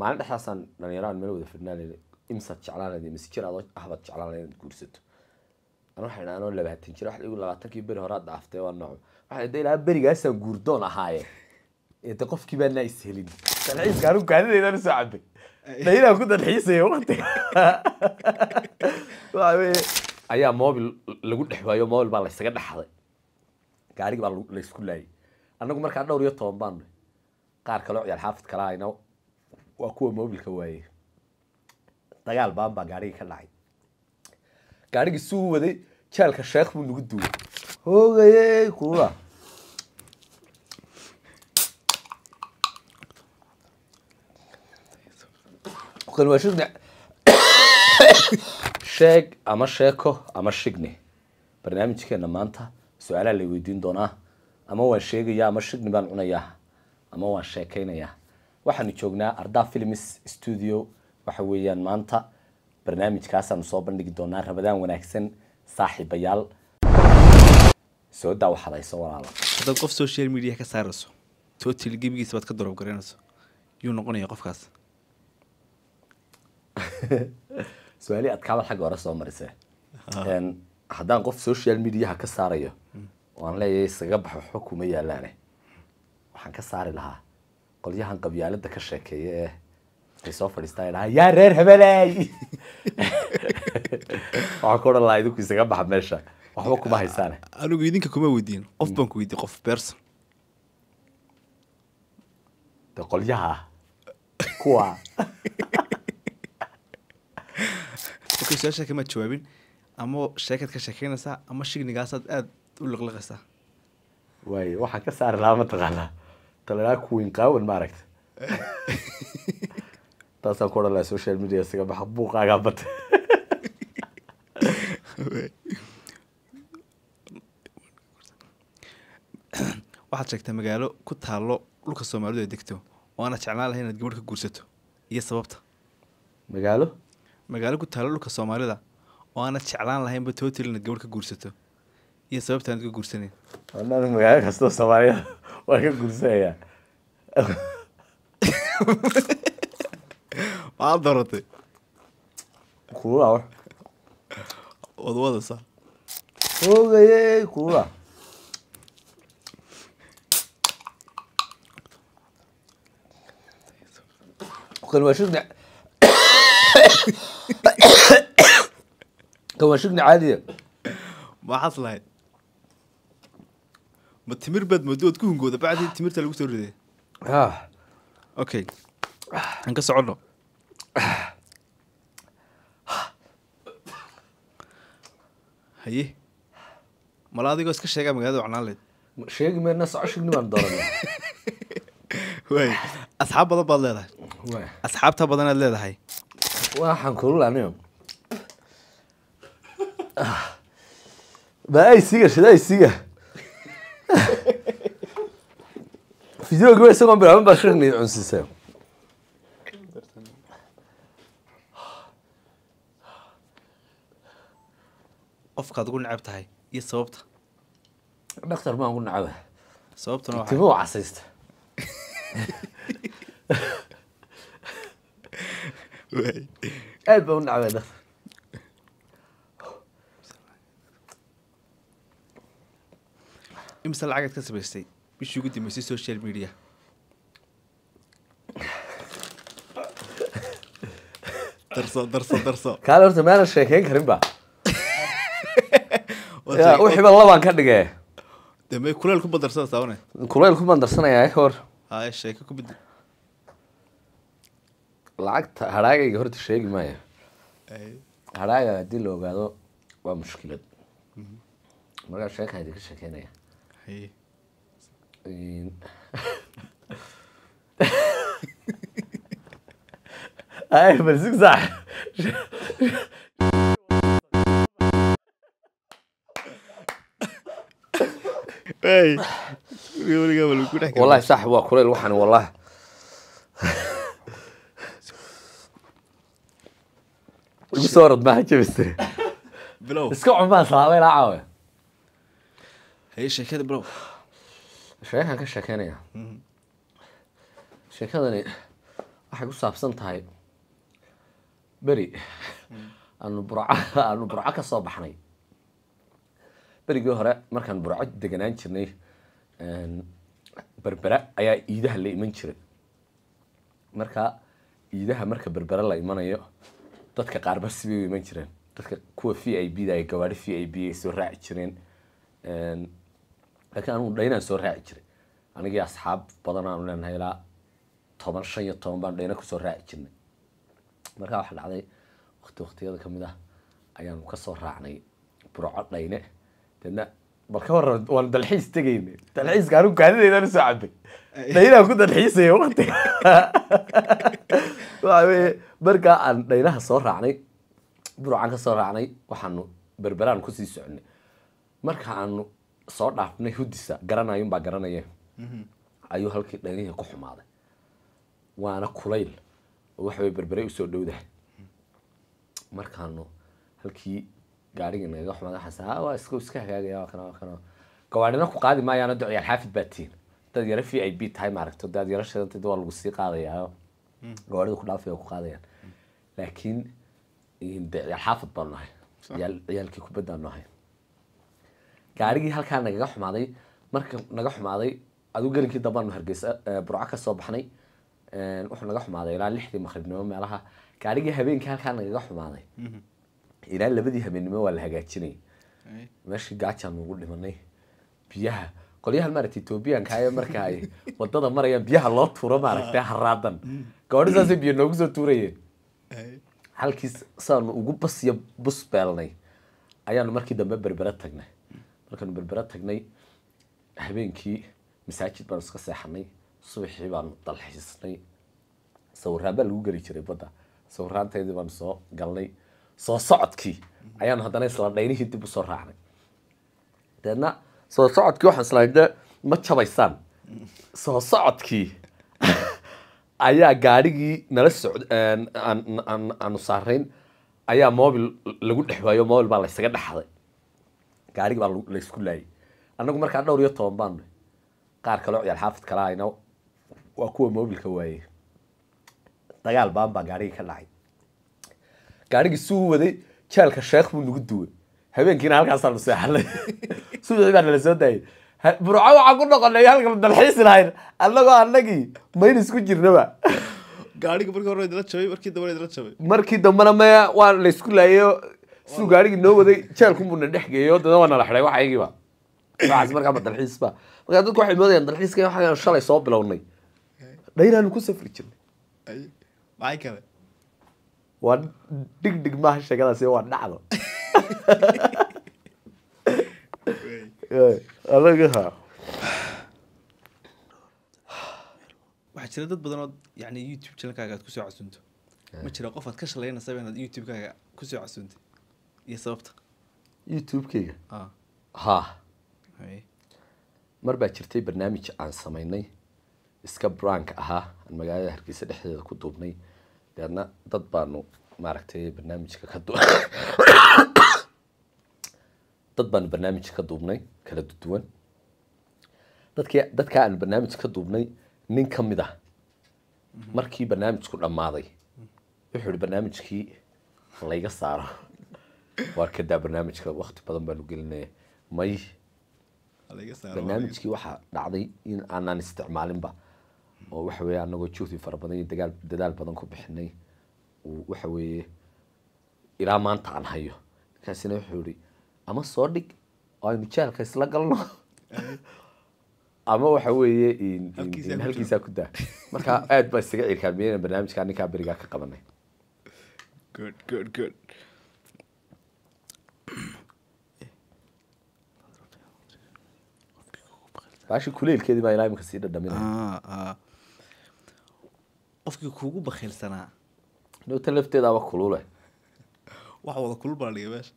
maalin dhexdaasaan dhalinyaraan meel wada fidhnaan imsaad jeclaan lahayd mise jir adoo ahbaad jeclaan lahayd guursato an waxaan idhaa anoo labaatan jir waxaa labaatankii beri horaa dhaaftay waa nooc waxaa idhaa ilaa berigaasaan guurdoon ahaaye de qofkii ishelin dalxiiska anigu kaadideydaan usoo cabay da inaan ku dalxiisaya waqtiga waxa ayaa mobil lagu dhex waayo mobil baa laysaga dhexday gaarigi baa laysku laayay annagu markaa dhowr iyo toban baanu qaar kaloo ciyaal xaafid kala hayna waa kuwa mobilka waaye dagaal baan gaarigii ka dhacay gaarigii suu waday jeelka sheekh buu nagu duway hoogaye kuula sheeg ama sheeko ama shigni barnaamijkeena maanta su-aalaha lay weydiin doonaa ama waan sheegayaa ama shigni baan cunayaa ama waan sheekeynayaa waxaanu joognaa arda films studio waxa weeyaan maanta barnaamijkaasaanu soo bandhigi doonaa rabadaan wanaagsan saaxiibayaal soo daawxadayso walaala haddaad qof social media ka saarayso total gebigiisa baad ka dorob garaynayso yuu noqonaya qofkaas su-aali adkaabad xagga hore soo marisee haddaan qof social mediaha ka saarayo mm. waan leeyahay isaga baxo xukuma yaalaane waxaan ka saari lahaa qolyahan qabyaalada ka sheekeeya ee ay soo fadhiistaan dhaha yaa reer habeley waxaa ku odhan lahaa idinku isaga baxa meesha waxba kuma haysaane anigu idinka kuma weydiin qof mm. baan ku weydiin qof beerson de qolyaha kuwa okay su-aasha kamaad jawaabin ama sheekaad ka sheekeynaysaa ama shignigaasaad aada u laqlaqaysaa waaye waxaa ka saari lahaa mataqaanaa taleraa kuweyn qaawan maaragta taasaan ku odhan lahaa social media isaga baxa buuqaagaa bata waxaad sheegtaa magaalo ku taallo dhulka soomaalidu ay degto oo aana jeclaan lahay inaad gabadh ka guursato iyo sababta magaalo magaalo ku taallo dhulka soomaalida oo aana jeclaan lahaynba totil inaad gabadh ka guursato iyo sababta aad ka guursaneyn anaa magaalo kastoo soomaalida waa ka guursanayaa maxaad dooratay kulula wad wadasa ogaye kulula kalwaashigna kalwaashigna caadiya maxaas lahayd ما تمر بد ما دود كون جودة بعد تمر تلقو تور ذي ها أوكي هنقص عنه هي ملاذي قوس كشيء كم هذا وعنا لي شيء من الناس عشق نبان ضرب وي أصحاب بلا بلا ذا وي أصحاب تبلا بلا ذا هاي واحد كله عن يوم بأي سيجا شو ده أي سيجا فيديو قوي سوى بلعب ما بشرني عنس سام قفك تقول لعبت هاي ايه صوبت نختار ما اقول نعبه صوبت نوعه تبو عصيست ايه بقول نعبه نختار امس العقد كسب يا سيدي bishii ugu dambeysay social media darso darso darso kaan horta maana sheekeyn karin ba wixiiba labaan ka dhige dambe kuleyl ku bandarsana saabane kuleyl ku bandarsanaya eh, hor haya eh, sheeke ku lacagta hadhaagayga horta sheegi maayo hadhaaga haddii la ogaado waa mushkilad markaa sheeka idinka sheekeynaya ايه بلزك زح ايه والله صح هو كل الوحن والله بصور ما حكي بلو اسكو عمان صلاة ويلا عاوي هيش كده برو sheekan ka sheekeynaya mm-hmm. sheekadani waxay ku saabsan tahay beri mm-hmm. aanu burca aanu burco ka soo baxnay berigii hore markaan burco deganaan jirnay berbera ayaa iidaha la iman jiray marka iidaha marka berbera la imanayo dadka qaarba sibay u iman jireen dadka kuwa v i b da gawaadho v i b ay soo raaci jireen lakiin anugu dhaynaan soo raaci jiray anigii asxaab badan aanu leenahay ilaa toban shan iyo toban baan dhayna kusoo raaci jirnay markaa waxaa dhacday waqti waqtiyada kamid ah ayaanu kasoo raacnay burco dhayne deedna marka hore waan dalxiis tegayne dalxiiska anigu kaadideydaan usoo cabay dhaynaan ku dalxiisaya waqtiga waxa weye markaa aan dhaynaha soo raacnay burcaan kasoo raacnay waxaanu berberaan kusii soconay marka aanu soo dhaafnay hudisa garanayun baa garanaya ayuu halkii dheegihii ku xumaaday waana kulayl waxbay berbere usoo dhowdahay markaanu halkii gaarigii nagaga xumaada waxaan ah, s iska hagaagaya kan kan gawaadhina ku qaadi maayaano duciyaal xaafid baa tiin dad yaro v i b tahay maaragto dad yaro shidantid waa lagu sii qaadayaayo gawaadhida ku dhaafaya ku qaadayaan laakiin ciyaal xaafid baanu nahay ciyaalkii kubaddaanu nahay gaarigii halkaa nagaga xumaaday marka naga xumaaday aduu gelinkii dambanu hargeysa burco kasoo baxnay wuxuu naga xumaaday ilaa lixdii maqribnimo meelaha gaarigii habeenkii halkaa nagaga xumaaday mhm. ilaa labadii habeenimo waa la hagaajinay meeshii gaajaan ugu dhimanay biyaha qolyahan maaragtay etoobiyankaayo marka ay wadada marayaan biyaha loo tuuro maaragtay haraadan gabadho saasay biyo noogu soo tuurayeen halkiis saanu ugu basiyo bus beelnay ayaanu markii dambe berbera tagnay markaanu berbera tagnay habeenkii masaajid baanu iska seexanay subaxii baanu dalxiisnay sawiraan baa lagu geli jiray badda sawiraanteedii baanu soo galnay soo socodkii ayaanu haddana isla dhaynihii dib usoo raacnay deedna soo socodkii waxaan isla ma jabaysaan soo socodkii ayaa gaadhigii nala socd aanu saarayn ayaa mobil lagu dhex waayo mobil baa laysaga dhexday gaarigi baa laysku laayay anagu markaa dhowr iyo toban baanna qaar kaleo ciyaal xaafid kala ayna waa kuwa mobilka waayey dagaal baan baa gaarigii ka dhacay gaarigii suu waday jeelka sheekh buu nagu duway habeenkiina halkaasaanu seexanay subaxii baa nala soo daayay burco waxaan ku noqonay halkan dalxiisi lahayn annagoo annagii mayn isku jirnaba gaariga markii hore idila jabay markii dambena idila jabay markii dambena maya waa la laayayo siduu gaarigii noo waday jeelkunbuna dhex geeyo dana waa nala xiday wax ygiiba waaas markaaba dalxiisba markaa dadku waxay imaanayaan dalxiiska waxaan shalay soo bilownay dhaynaanu ku safri jirnay maxay kale waa dhig dhig maaha sheegadaasi waa dhacdo anaga waxaa jira dad badan oo yani youtube channelkaaga aad kusoo casunto ma jira qof aad ka shalaynaysaa inaad youtube kusoo casuntay iyo sababta youtube-keyga mar baa jirtay barnaamij aan samaynay iska brank ahaa aan magaalada hargeysa dhexdeeda ku duubnay deedna dad baanu maaragtay barnaamijka ka dad baanu barnaamijka ka duubnay kala duwan dadkii dadkaa aanu barnaamij ka duubnay nin ka mid ah mhm. markii barnaamijku dhammaaday wuxuu ihi barnaamijkii layga saaro warkadaa barnaamijka wakti badan baanu gelinaya may barnaamijkii waxaa dhacday in aanaan isticmaalinba oo waxa weye anagoo juhdi fara badan iyo dagaal dadaal badan ku bixinay waxa weeye ilaa maanta aan hayo markaasina wuxuu ihi ama soo dhig oo aynu jaalka isla galno ama waxa weeye halkiisaa ku daa marka aad baa isaga cirkaamiyeyna barnaamijkaa ninkaa berigaa ka qabanay good good good baashi kuleelkeedii baa ilaa imika sii dhadhaminaya qofkii kuugu bakhiilsanaa dhowtan lafteedaaba kulule wax wada kulul baa dhiga meesha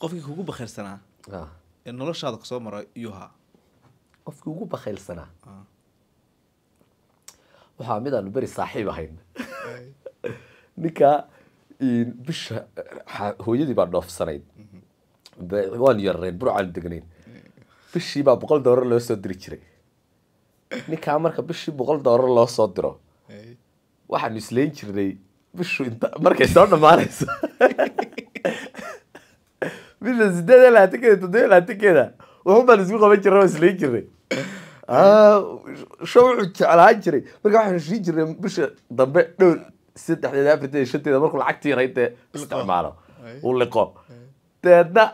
qofkii kuugu bakhiilsanaa ee noloshaada kusoo mara yuha qofkii ugu bakhiilsanaa waxaa mid aanu beri saaxiib ahayn ninkaa bisha hooyadii baa dhoofsanayd waan yareen burcaan degnayn bishiibaa boqol doolar loo soo diri jiray ninkaa marka bishii boqol doolar loo soo diro waxaanu isleyn jirnay bishu markay soo dhamaanayso bisha sideed iyo labaatankeeda toddoba labaatankeeda wuxunbaan isku qaban jirnay isleyn jirnay sho wuxuu jeclaan jiray marka waxaanu siin jirnay bisha dambe dhowr saddexdeeda afarteeda shanteeda markuu lacagtii yaray dee isticmaalo uu liqo deedna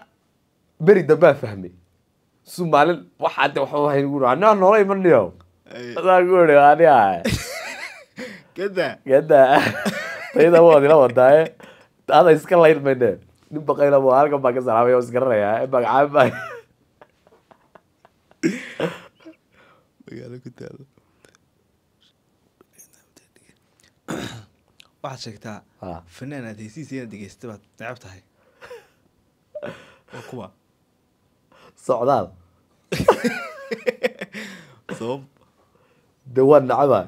beri dambaa fahmay Soomaali waxa de waxa wahay ugu raacnaa noloy ma dhiyo adaa guuri ani gada gada tayda wadi eh. la wadaaye ada iska layd mayne nin baqayla buu halkan baa ka salaamay oo isgaranayaa eh. magacaan baa magaalo ku taalo waxaad sheegtaa ah. fanaan aad heysiis inaad dhegeysta baad necab tahay waa kuwa socdaal de waa nacaba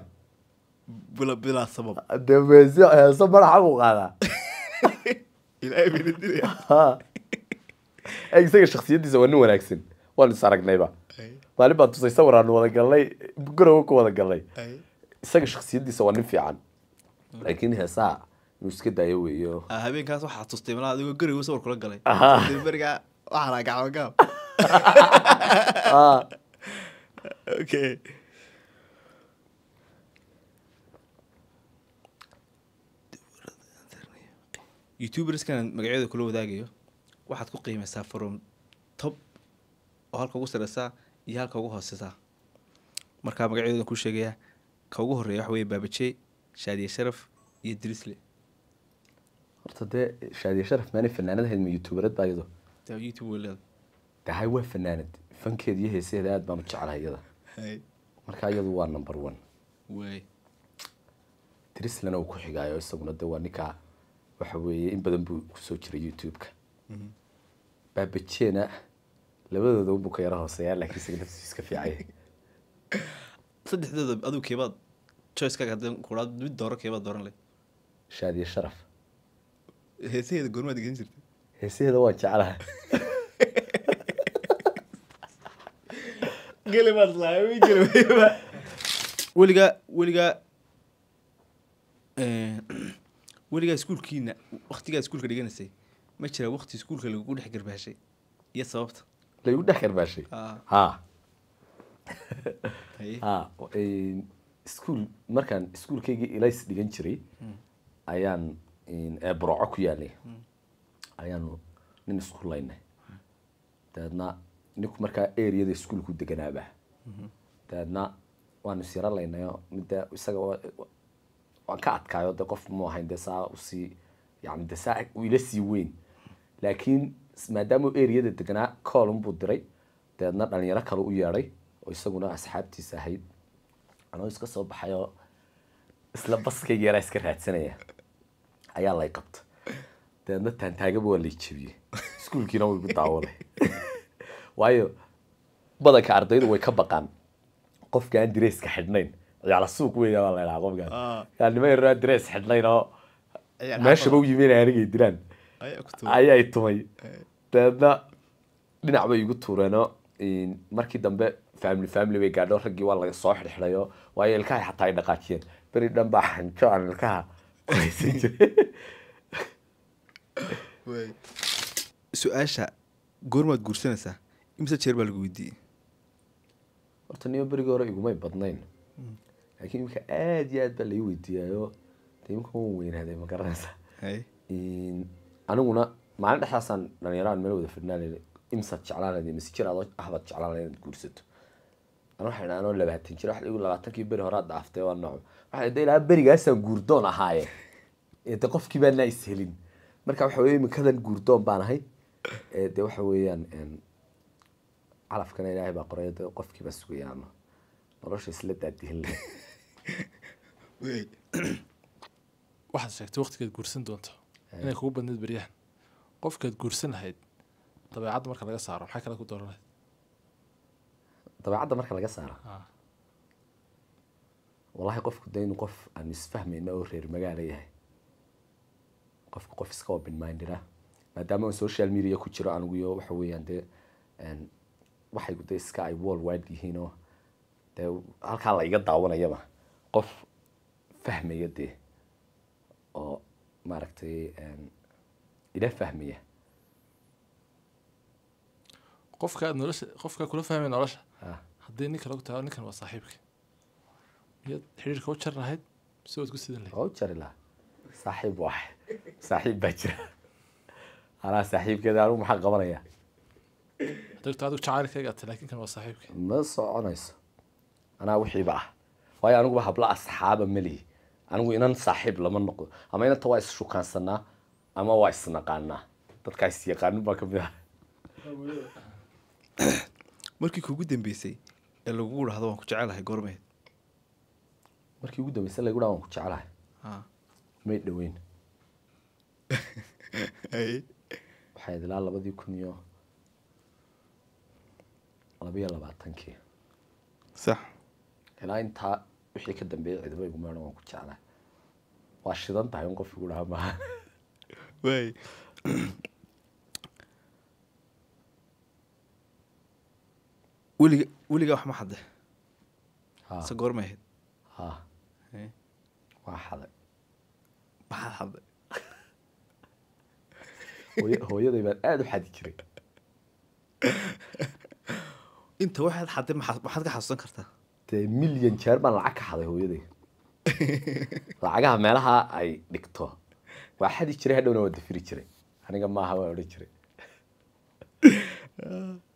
bilaa sabab dee meesyo heeso madaxa buu qaadaa ilaahay isaga shaksiyadiisa waa nin wanaagsan waan is aragnayba maalin baan tusay sawir aanu wada galnay garowa ku wada galnay isaga shaksiyadiisa waa nin fiican laakiin heesaha inuu iska daayo weeyo habeenkaas waxaa tustay malaa adigoo garowa sawir kula galay berigaa waxaa gacabangaab اه اوكي يوتيوبرز كان magacyada kula wadaagayo waxaad ku qiimaysaa from top oo halka ugu sareysaa iyo halka ugu hooseysaa markaa magacyadooda ku sheegayaa ka ugu horeeya waxa weeye baabajey shaadiye sharaf iyo drisle horta dee shaadiye sharaf maani fanaanad ahayd ma yuutuubarad baa iyado youtube weleeda dahay waa fanaanad fankeed iyo heeseeda aad baan u jeclahay iyada marka iyadu waa number one drislana uu ku xigaayo isaguna de waa ninkaa waxa weeye in badan buu kusoo jiray youtube-ka mhm. baabajena labadooda unbuu ka yaro hooseeyaa laakiin isaga naftiisu iska fiicay saddexdooda aduu keebaad choicekaaga haddii kuraad mid dooro keebaad dooran leh shaadiyo sharaf heesaheeda goormaad gelin jirtay heesaheeda waan jeclaha weligaa weligaa weligaa iskuulkiina waktigaa iskuulka dhiganaysay ma jira wakti iskuulka lagugu dhex garbaashay iyo sababta lagu dhex garbaashay ah. ha ha eh, markaan iskuolkaygii ilays dhigan jiray hmm. ayaan ee burooco ku yaalay hmm. ayaanu nin isku laynay hmm. dabeedna ninku markaa eriyada iskuolku deganaaba dabeedna waanu isyara laynayo mide isaga waan ka adkaayo de qof mu ahayn de saa usii yani de saa ila sii weyn laakiin maadaama areada deganaa coolunbuu diray dabeedna dhalinyaro kale u yeedhay oo isaguna asxaabtiisa ahayd anoo iska soo baxayoo isla baskayga yaraa iska raadsanaya ayaa lay qabta dabeedna taantaaga waa lay jebiyey iskuolkiina wigu daawalay waayo badanka ardaydu way ka baqaan qofkaan dareyska xidhnayn ciyaala suuq weyn baa la qofkaas ah. yaa niman yaraa dareys xidhnayn oo meeshaba u yimeen anigay dilaan ayay tumay eh. dabeedna dhinac bay igu tuureenoo markii dambe family family bay gaadho raggii waa laga soo xidhxidhayo waayo ilkahay xataa ay dhaqaajiyeen beri dhan baa xanjo aan ilkaha qoraysan jiray su-aasha goormaad guursanaysaa imise jeer baa lagu weydiiyey horta niyo berigii hore igumay badnayn hmm. laakiin imika aada iyo aad baa lai weydiiyaayo de iminka wan weynaaday ma garanaysa aniguna maalin dhexdaasaan dhalinyaraan meel wada fidhnaan imsaad jeclaan mise jir aad ahbad jeclaan inaad guursato ana waxaan anoo labaatan jir waxa igu labaatankii beri hore aad waa nooc waxa de ilaa berigaasaan guurdoon ahaaye eh, de qofkii baana ishelin marka waxa weye iminkadan guurdoon baan ahay eh, de waxa weeyaan calafkana ilaahay baa qoray qofkiibaa sugaya ama nolosha isla daadihinle waxaad sheegtay waqtigaad guursan doonto inay kugu badneed beryahan qofkaad guursan lahayd dabeecadda marka laga saaro maxay kale ku dooran lahayd dabeecadda marka laga saaro wallahi qofku de inuu qof aan isfahmayna oo reer magaalo yahay qofku qof iska open mindera maadaama aan social media ku jiro anigu iyo waxa weeyaan dee waxaygu dee iska ay wolward yihiinoo dee halkaa la iga daawanayaba qof fahmaya dee oo maaragtay ehm, ila fahmaya qofka aad nolosha qofka kula fahmay nolosha ah. haddii ninka lagu taao ninkan waa saaxiibka miyaad xiriirka u jar lahayd mise waad ku sidan lahayd u jari lahaa saaxiib waax saaxiib baa jira anaa saaxiibkeeda anigu maxaa qabanayaa dadku adigu jacaylkayga ati laakiin kan waa saaxiibkay ma soconayso anaa wixiiba ah waayo aniguba habla asxaaba melihi anigu inan saaxiib lama noqdo ama inanta waa isshukaansanaa ama waa isnaqaanaa dadkaa isyaqaanin baa kamid ah markii kugu dambeysay ee lagugu dhahdo waan ku jecelahay goormeed markii ugu dambeysay lagu dhaha waan ku jecelahay may dhoweyn waxay ilaa labadii kun iyo labiyo labaatankii sax ilaa intaa wixii ka dambeeyay cidaba waan ku jeclaa waa shidan tahay in qof igu dhaha maaha weligaa wax ma xadde se goorma ahayd waa xaday maxaa xaday hooyaday baan aada u xadi jiray inta waxaad xaday maxaad ka xasuusan kartaa dee milyan jeer baan lacag ka xaday hooyaday lacagaha meelaha ay dhigto waa xadi jiray hadhowna waa dafiri jiray aniga maaha waan odhan jiray